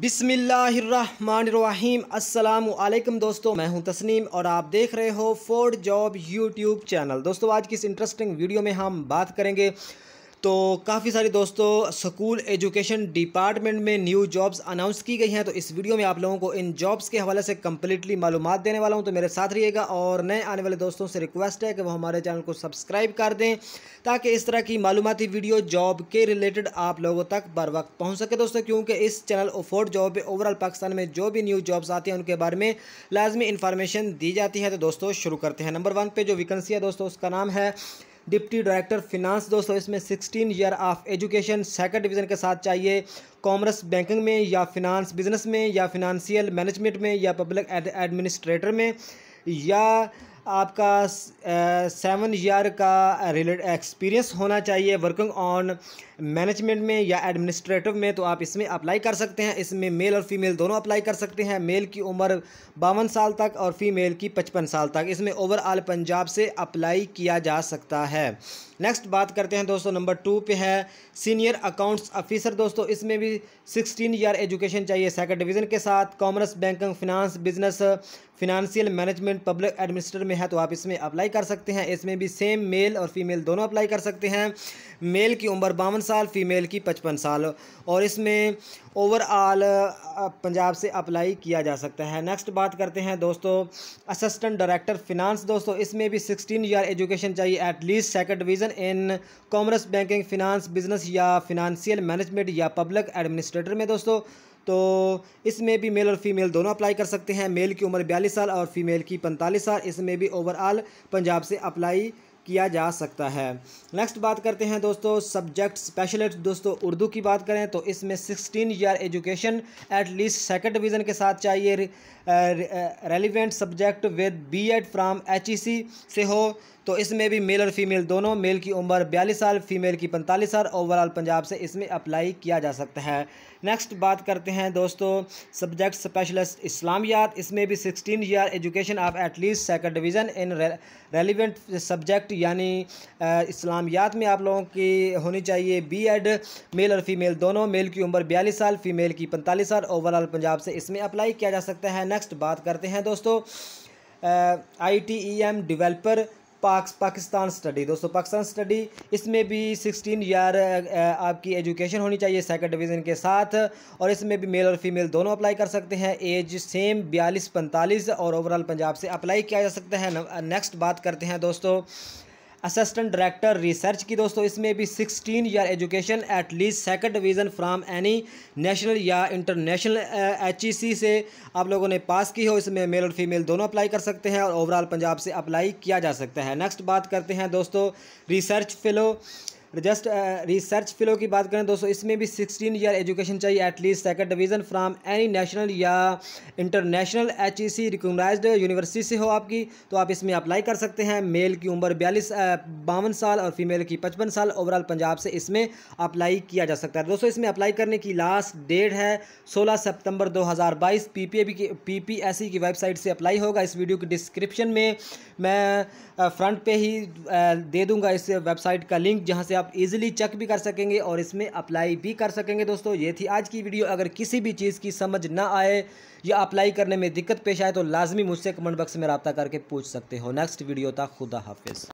बिसमीम् अल्लाम दोस्तों मैं हूं तस्नीम और आप देख रहे हो फोर्ड जॉब यूट्यूब चैनल दोस्तों आज की इस इंटरेस्टिंग वीडियो में हम बात करेंगे तो काफ़ी सारे दोस्तों स्कूल एजुकेशन डिपार्टमेंट में न्यू जॉब्स अनाउंस की गई हैं तो इस वीडियो में आप लोगों को इन जॉब्स के हवाले से कम्प्लीटली मालूम देने वाला हूं तो मेरे साथ रहिएगा और नए आने वाले दोस्तों से रिक्वेस्ट है कि वो हमारे चैनल को सब्सक्राइब कर दें ताकि इस तरह की मालूमती वीडियो जॉब के रिलेटेड आप लोगों तक बर वक्त पहुँच सके दोस्तों क्योंकि इस चैनल ओफोर्ड जॉब पर ओवरऑल पाकिस्तान में जो भी न्यू जॉब्स आती हैं उनके बारे में लाजमी इन्फॉर्मेशन दी जाती है तो दोस्तों शुरू करते हैं नंबर वन पर जो वैकेंसी है दोस्तों उसका नाम है डिप्टी डायरेक्टर फिनांस दोस्तों इसमें sixteen year of education second division के साथ चाहिए कॉमर्स बैंकिंग में या फिनांस बिजनेस में या फिनांशियल मैनेजमेंट में या पब्लिक एडमिनिस्ट्रेटर में या आपका सेवन ईयर का रिलेट एक्सपीरियंस होना चाहिए वर्किंग ऑन मैनेजमेंट में या एडमिनिस्ट्रेटिव में तो आप इसमें अप्लाई कर सकते हैं इसमें मेल और फीमेल दोनों अप्लाई कर सकते हैं मेल की उम्र बावन साल तक और फीमेल की पचपन साल तक इसमें ओवरऑल पंजाब से अप्लाई किया जा सकता है नेक्स्ट बात करते हैं दोस्तों नंबर टू पे है सीनियर अकाउंट्स ऑफिसर दोस्तों इसमें भी सिक्सटीन ईयर एजुकेशन चाहिए सेकेंड डिवीज़न के साथ commerce banking finance business financial management public administrate में है तो आप इसमें अप्लाई कर सकते हैं इसमें भी सेम मेल और फीमेल दोनों अप्लाई कर सकते हैं मेल की उम्र बावन साल फीमेल की पचपन साल और इसमें ओवरऑल पंजाब से अप्लाई किया जा सकता है नेक्स्ट बात करते हैं दोस्तों असिस्टेंट डायरेक्टर फिनांस दोस्तों इसमें भी सिक्सटीन ईयर एजुकेशन चाहिए at least second division in commerce banking finance business या फिनंशियल मैनेजमेंट या पब्लिक एडमिनिस्ट्रेटर में दोस्तों तो इसमें भी मेल और फीमेल दोनों अप्लाई कर सकते हैं मेल की उम्र बयालीस साल और फीमेल की पैंतालीस साल इसमें भी ओवरऑल पंजाब से अप्लाई किया जा सकता है नेक्स्ट बात करते हैं दोस्तों सब्जेक्ट स्पेशलिस्ट दोस्तों उर्दू की बात करें तो इसमें sixteen year education at least second division के साथ चाहिए relevant subject with B Ed from H E C से हो तो इसमें भी मेल और फीमेल दोनों मेल की उम्र बयालीस साल फीमेल की पैंतालीस साल ओवरऑल पंजाब से इसमें अप्लाई किया जा सकता है नेक्स्ट बात करते हैं दोस्तों सब्जेक्ट स्पेशलिस्ट इस्लामियात इसमें भी sixteen year education of at least second division in relevant subject यानी इस्लामियात में आप लोगों की होनी चाहिए बी एड मेल और फीमेल दोनों मेल की उम्र बयालीस साल फीमेल की पैंतालीस साल ओवरऑल पंजाब से इसमें अप्लाई किया जा सकता है नेक्स्ट बात करते हैं दोस्तों I T E M developer Pak Pakistan study दोस्तों पाकिस्तान स्टडी इसमें भी सिक्सटीन ईयर आपकी एजुकेशन होनी चाहिए सेकंड डिवीज़न के साथ और इसमें भी मेल और फीमेल दोनों अप्लाई कर सकते हैं एज सेम बयालीस पैंतालीस और ओवरऑल पंजाब से अप्लाई किया जा सकता है नेक्स्ट बात करते हैं दोस्तों असिस्टेंट डायरेक्टर रिसर्च की दोस्तों इसमें भी sixteen year education at least second division from any national या इंटरनेशनल एच e से आप लोगों ने पास की हो इसमें मेल और फीमेल दोनों अप्लाई कर सकते हैं और ओवरऑल पंजाब से अप्लाई किया जा सकता है नेक्स्ट बात करते हैं दोस्तों research fellow just research fellow की बात करें दोस्तों इसमें भी सिक्सटीन ईयर एजुकेशन चाहिए at least second division from any national या international H E C recognize university से हो आपकी तो आप इसमें अप्लाई कर सकते हैं मेल की उम्र बयालीस uh, बावन साल और फीमेल की पचपन साल ओवरऑल पंजाब से इसमें अप्लाई किया जा सकता है दोस्तों इसमें अप्लाई करने की लास्ट डेट है सोलह पी 2022 पीपीएबी की सी e की वेबसाइट से अप्लाई होगा इस वीडियो की डिस्क्रिप्शन में मैं फ्रंट uh, पे ही uh, दे दूंगा इस वेबसाइट का लिंक जहाँ से आप आप इजीली चेक भी कर सकेंगे और इसमें अप्लाई भी कर सकेंगे दोस्तों ये थी आज की वीडियो अगर किसी भी चीज़ की समझ ना आए या अप्लाई करने में दिक्कत पेश आए तो लाजमी मुझसे कमेंट बॉक्स में रबा करके पूछ सकते हो नेक्स्ट वीडियो था खुदा हाफिज़